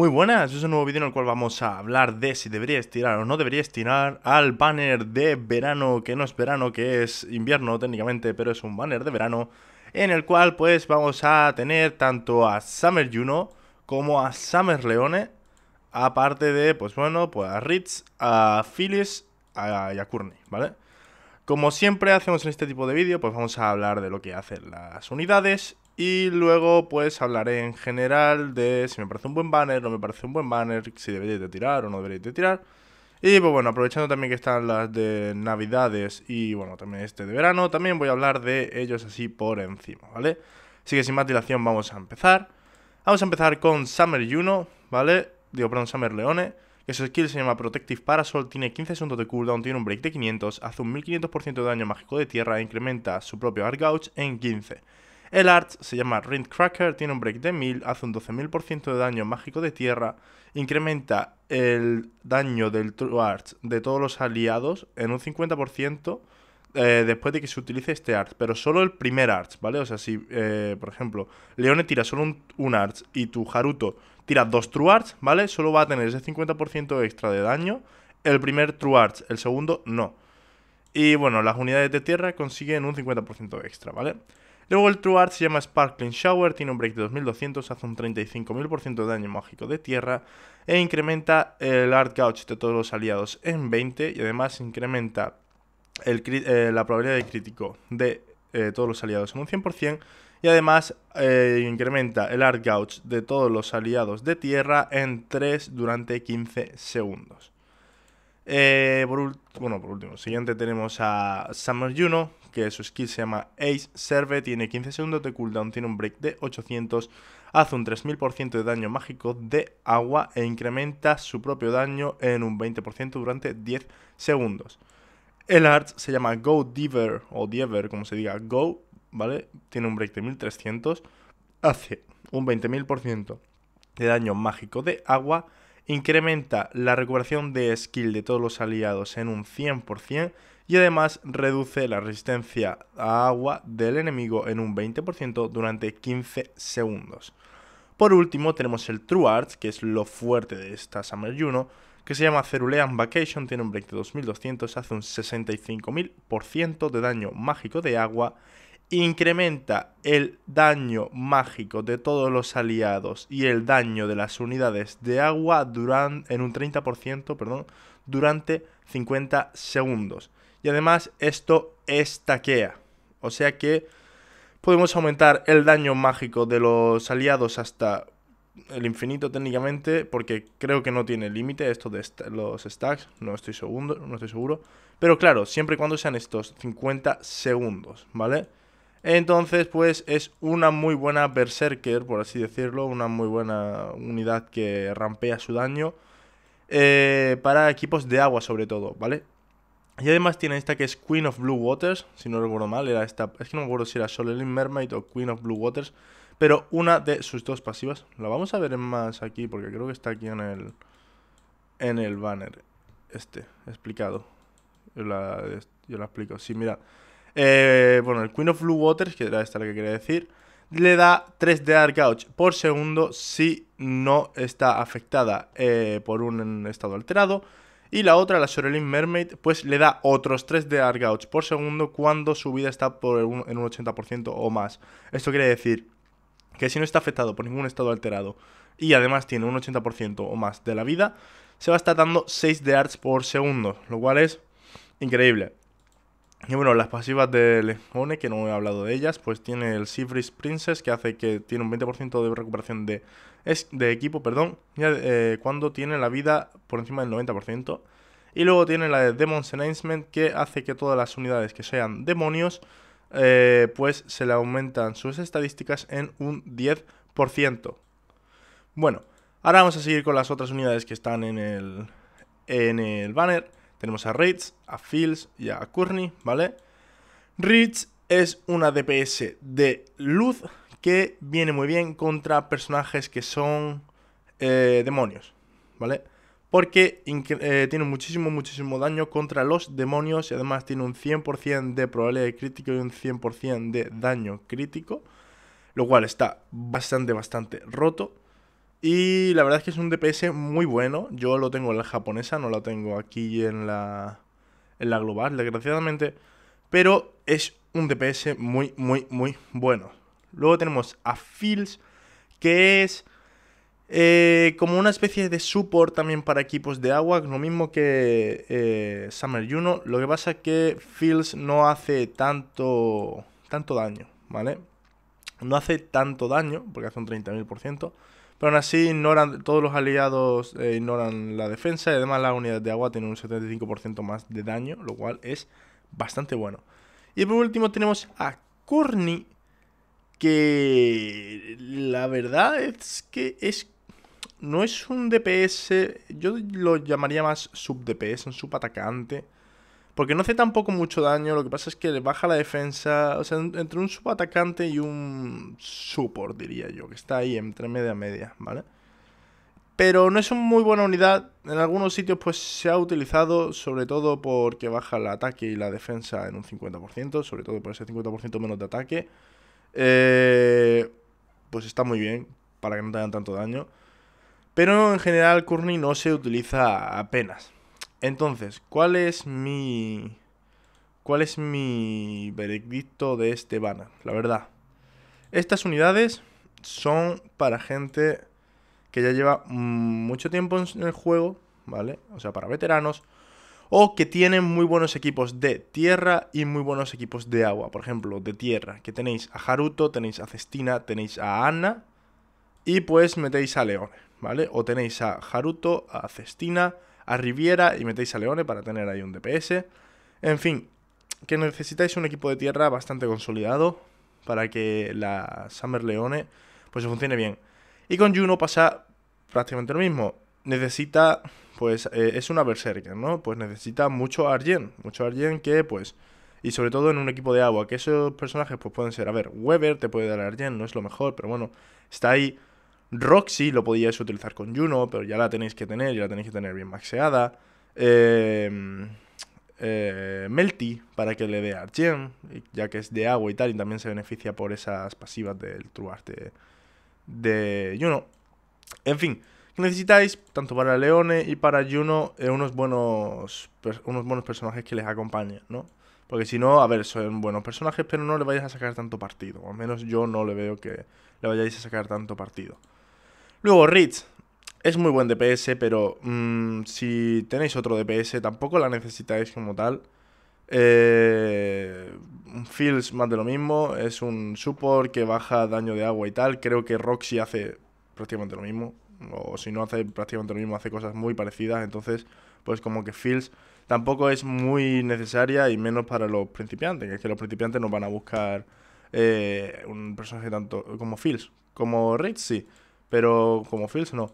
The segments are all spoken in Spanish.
Muy buenas, es un nuevo vídeo en el cual vamos a hablar de si deberías tirar o no deberías tirar al banner de verano, que no es verano, que es invierno técnicamente, pero es un banner de verano, en el cual pues vamos a tener tanto a Summer Juno como a Summer Leone, aparte de, pues bueno, pues a Ritz, a Phyllis a, y a ¿vale? Como siempre hacemos en este tipo de vídeo, pues vamos a hablar de lo que hacen las unidades y luego pues hablaré en general de si me parece un buen banner, no me parece un buen banner, si deberíais de tirar o no deberíais de tirar. Y pues bueno, aprovechando también que están las de navidades y bueno, también este de verano, también voy a hablar de ellos así por encima, ¿vale? Así que sin más dilación vamos a empezar. Vamos a empezar con Summer Juno, ¿vale? Digo, perdón, Summer Leone. Que su skill se llama Protective Parasol, tiene 15 segundos de cooldown, tiene un break de 500, hace un 1500% de daño mágico de tierra e incrementa su propio Argouch en 15. El art se llama Cracker, tiene un break de 1000, hace un 12.000% de daño mágico de tierra, incrementa el daño del True Art de todos los aliados en un 50% eh, después de que se utilice este art, pero solo el primer art, ¿vale? O sea, si, eh, por ejemplo, Leone tira solo un, un y tu Haruto tira dos True Arts, ¿vale? Solo va a tener ese 50% extra de daño el primer True Arts, el segundo no. Y bueno, las unidades de tierra consiguen un 50% extra, ¿vale? Luego el True Art se llama Sparkling Shower, tiene un break de 2200, hace un 35.000% de daño mágico de tierra e incrementa el Art Gouge de todos los aliados en 20 y además incrementa eh, la probabilidad de crítico de eh, todos los aliados en un 100% y además eh, incrementa el Art Gouge de todos los aliados de tierra en 3 durante 15 segundos. bueno, por último, siguiente tenemos a Summer Juno, que su skill se llama Ace Serve, tiene 15 segundos de cooldown, tiene un break de 800, hace un 3000% de daño mágico de agua e incrementa su propio daño en un 20% durante 10 segundos. El art se llama Go Diver o Diver, como se diga, Go, ¿vale? Tiene un break de 1300, hace un 20.000% de daño mágico de agua incrementa la recuperación de skill de todos los aliados en un 100% y además reduce la resistencia a agua del enemigo en un 20% durante 15 segundos. Por último tenemos el True Arts, que es lo fuerte de esta Summer Juno, que se llama Cerulean Vacation, tiene un break de 2200, hace un 65.000% de daño mágico de agua incrementa el daño mágico de todos los aliados y el daño de las unidades de agua en un 30% perdón, durante 50 segundos. Y además esto estaquea, o sea que podemos aumentar el daño mágico de los aliados hasta el infinito técnicamente, porque creo que no tiene límite esto de los stacks, no estoy, segundo, no estoy seguro. Pero claro, siempre y cuando sean estos 50 segundos, ¿vale? Entonces, pues es una muy buena Berserker, por así decirlo, una muy buena unidad que rampea su daño eh, para equipos de agua sobre todo, ¿vale? Y además tiene esta que es Queen of Blue Waters, si no recuerdo mal, era esta, es que no me si era Solelyn Mermaid o Queen of Blue Waters, pero una de sus dos pasivas. La vamos a ver en más aquí, porque creo que está aquí en el, en el banner, este, explicado. Yo la, yo la explico, sí, mira. Eh, bueno, el Queen of Blue Waters, que era esta la que quería decir, le da 3 de arc por segundo si no está afectada eh, por un estado alterado. Y la otra, la Soreline Mermaid, pues le da otros 3 de Arc Gouge por segundo cuando su vida está por en un 80% o más. Esto quiere decir que si no está afectado por ningún estado alterado y además tiene un 80% o más de la vida, se va a estar dando 6 de arts por segundo, lo cual es increíble. Y bueno, las pasivas de Lejone, que no he hablado de ellas, pues tiene el Sifris Princess, que hace que tiene un 20% de recuperación de, equipo, perdón, eh, cuando tiene la vida por encima del 90%. Y luego tiene la de Demon's Enhancement, que hace que todas las unidades que sean demonios, eh, pues se le aumentan sus estadísticas en un 10%. Bueno, ahora vamos a seguir con las otras unidades que están en el, en el banner. Tenemos a Ritz, a Fields y a Courtney, ¿vale? Ritz es una DPS de luz que viene muy bien contra personajes que son eh, demonios, ¿vale? Porque eh, tiene muchísimo, muchísimo daño contra los demonios y además tiene un 100% de probabilidad de crítico y un 100% de daño crítico, lo cual está bastante, bastante roto. Y la verdad es que es un DPS muy bueno. Yo lo tengo en la japonesa, no lo tengo aquí en la, en la global, desgraciadamente. Pero es un DPS muy, muy, muy bueno. Luego tenemos a Fields, que es eh, como una especie de support también para equipos de agua, lo mismo que eh, Summer Juno. Lo que pasa es que Fields no hace tanto, tanto daño, ¿vale? No hace tanto daño, porque hace un 30.000%, pero aún así ignoran, todos los aliados eh, ignoran la defensa y además la unidad de agua tiene un 75% más de daño, lo cual es bastante bueno. Y por último tenemos a Corny, que la verdad es que es no es un DPS, yo lo llamaría más sub DPS, un sub atacante. Porque no hace tampoco mucho daño, lo que pasa es que le baja la defensa. O sea, entre un subatacante y un support, diría yo, que está ahí entre media media, ¿vale? Pero no es una muy buena unidad. En algunos sitios pues se ha utilizado sobre todo porque baja el ataque y la defensa en un 50%, sobre todo por ese 50% menos de ataque. Eh, pues está muy bien para que no te hagan tanto daño. Pero en general Courtney no se utiliza apenas. Entonces, ¿cuál es mi. ¿Cuál es mi veredicto de este banner? La verdad. Estas unidades son para gente que ya lleva mucho tiempo en el juego, ¿vale? O sea, para veteranos. O que tienen muy buenos equipos de tierra y muy buenos equipos de agua. Por ejemplo, de tierra. Que tenéis a Haruto, tenéis a Cestina, tenéis a Anna. Y pues metéis a Leone, ¿vale? O tenéis a Haruto, a Cestina, a Riviera y metéis a Leone para tener ahí un DPS. En fin, que necesitáis un equipo de tierra bastante consolidado para que la Summer Leone pues funcione bien. Y con Juno pasa prácticamente lo mismo. Necesita, pues eh, es una berserker, ¿no? Pues necesita mucho Argen, mucho Argen que pues... Y sobre todo en un equipo de agua, que esos personajes pues pueden ser, a ver, Weber te puede dar Argen, no es lo mejor, pero bueno, está ahí Roxy lo podíais utilizar con Juno, pero ya la tenéis que tener, ya la tenéis que tener bien maxeada. Em, eh, Melty para que le dé Arjen, ya que es de agua y tal, y también se beneficia por esas pasivas del truarte de Juno. En fin, necesitáis tanto para Leone y para Juno eh, unos, buenos, unos buenos personajes que les acompañen, ¿no? Porque si no, a ver, son buenos personajes, pero no le vayáis a sacar tanto partido. Al menos yo no le veo que le vayáis a sacar tanto partido. Luego, Ritz. Es muy buen DPS, pero mm, si tenéis otro DPS, tampoco la necesitáis como tal. Eh, Fields más de lo mismo, es un support que baja daño de agua y tal. Creo que Roxy hace prácticamente lo mismo, o si no hace prácticamente lo mismo, hace cosas muy parecidas. Entonces, pues como que Fields tampoco es muy necesaria y menos para los principiantes, que es que los principiantes no van a buscar eh, un personaje tanto como Fields, como Ritz, Sí. Pero como Fields no.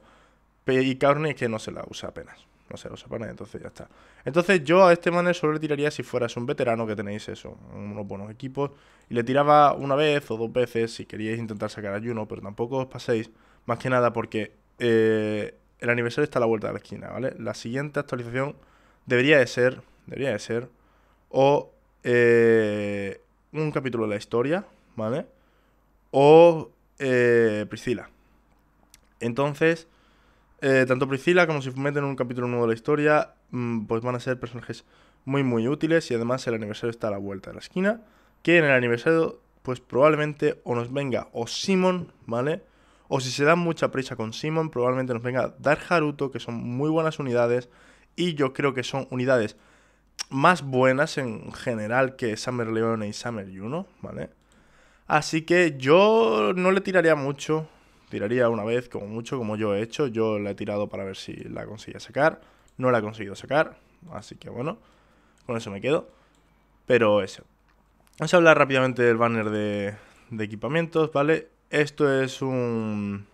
Y Carney que no se la usa apenas. No se la usa apenas, entonces ya está. Entonces yo a este manel solo le tiraría si fueras un veterano que tenéis eso, unos buenos equipos. Y le tiraba una vez o dos veces si queríais intentar sacar a Juno, pero tampoco os paséis. Más que nada porque eh, el aniversario está a la vuelta de la esquina, ¿vale? La siguiente actualización debería de ser, debería de ser, o eh, un capítulo de la historia, ¿vale? O eh, Priscila. Entonces, eh, tanto Priscila como si en un capítulo nuevo de la historia, mm, pues van a ser personajes muy muy útiles y además el aniversario está a la vuelta de la esquina, que en el aniversario pues probablemente o nos venga o Simon, ¿vale? O si se da mucha prisa con Simon, probablemente nos venga Dar Haruto, que son muy buenas unidades y yo creo que son unidades más buenas en general que Summer Leone y Summer Juno, ¿vale? Así que yo no le tiraría mucho Tiraría una vez, como mucho, como yo he hecho. Yo la he tirado para ver si la conseguía sacar. No la he conseguido sacar, así que bueno, con eso me quedo. Pero eso. Vamos a hablar rápidamente del banner de, equipamientos, ¿vale? Esto es un,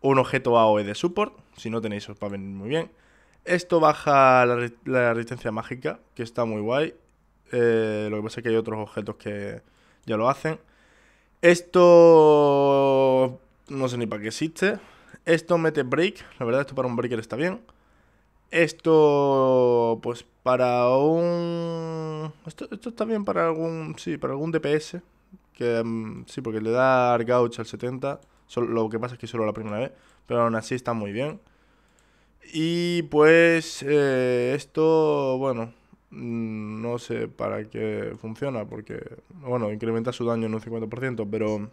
un objeto AOE de support. Si no tenéis, os va a venir muy bien. Esto baja la, resistencia mágica, que está muy guay. Eh, lo que pasa es que hay otros objetos que ya lo hacen. Esto no sé ni para qué existe. Esto mete break, la verdad esto para un breaker está bien. Esto, pues para un... Esto, está bien para algún... Sí, para algún DPS. Que mm, sí, porque le da Argouch al 70. lo que pasa es que solo la primera vez. Pero aún así está muy bien. Y pues eh, esto, bueno, mm, no sé para qué funciona, porque, bueno, incrementa su daño en un 50%, pero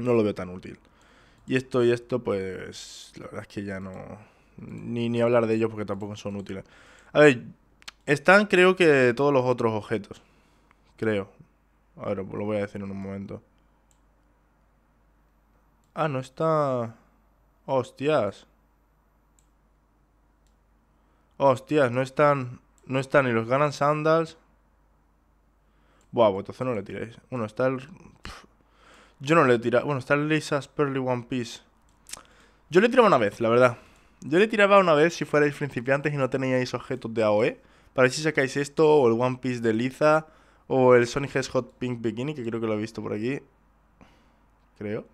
no lo veo tan útil. Y esto y esto, pues la verdad es que ya no... Ni, hablar de ellos porque tampoco son útiles. A ver, están creo que todos los otros objetos. Creo. A ver, lo voy a decir en un momento. Ah, no está... Hostias. Hostias, no están... No están ni los Ganan Sandals. Buah, pues no le tiréis. Uno está el... Yo no le he tirado. Bueno, está el Lisa's Pearly One Piece. Yo le tiraba una vez, la verdad. Yo le tiraba una vez si fuerais principiantes y no teníais objetos de AOE. Para ver si sacáis esto, o el One Piece de Liza, o el Sonic Hot Pink Bikini, que creo que lo he visto por aquí. Creo.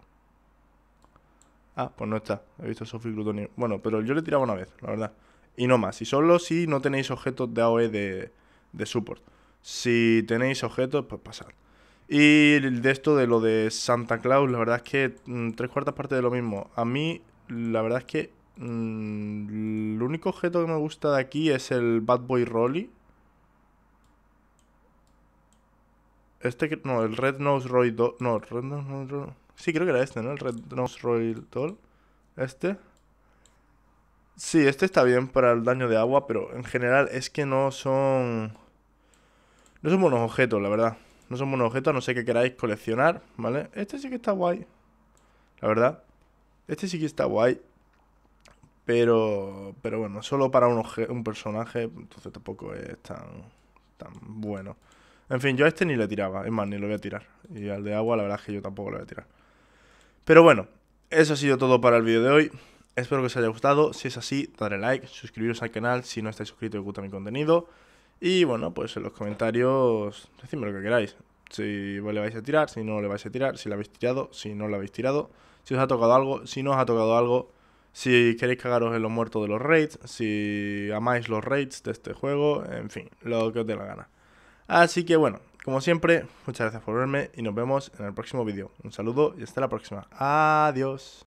Ah, pues no está. He visto Sophie Glutonio. Bueno, pero yo le tiraba una vez, la verdad. Y no más. Y solo si no tenéis objetos de AOE de, de support. Si tenéis objetos, pues pasad. Y de esto de lo de Santa Claus, la verdad es que mm, tres cuartas partes de lo mismo. A mí, la verdad es que mm, el único objeto que me gusta de aquí es el Bad Boy Rolly. Este, que, no, el Red Nose Roy No, Red Nose Roy Sí, creo que era este, ¿no? El Red Nose Roy Doll. Este. Sí, este está bien para el daño de agua, pero en general es que no son... No son buenos objetos, la verdad. No son buenos objetos, no sé que queráis coleccionar, ¿vale? Este sí que está guay, la verdad. Este sí que está guay. Pero, pero bueno, solo para un, un personaje, entonces tampoco es tan, tan bueno. En fin, yo a este ni le tiraba, es más, ni lo voy a tirar. Y al de agua, la verdad es que yo tampoco lo voy a tirar. Pero bueno, eso ha sido todo para el vídeo de hoy. Espero que os haya gustado. Si es así, dadle like, suscribiros al canal si no estáis suscritos y os gusta mi contenido. Y bueno, pues en los comentarios decidme lo que queráis. Si le vais a tirar, si no le vais a tirar, si la habéis tirado, si no lo habéis tirado, si os ha tocado algo, si no os ha tocado algo, si queréis cagaros en los muertos de los raids, si amáis los raids de este juego, en fin, lo que os dé la gana. Así que bueno, como siempre, muchas gracias por verme y nos vemos en el próximo vídeo. Un saludo y hasta la próxima. Adiós.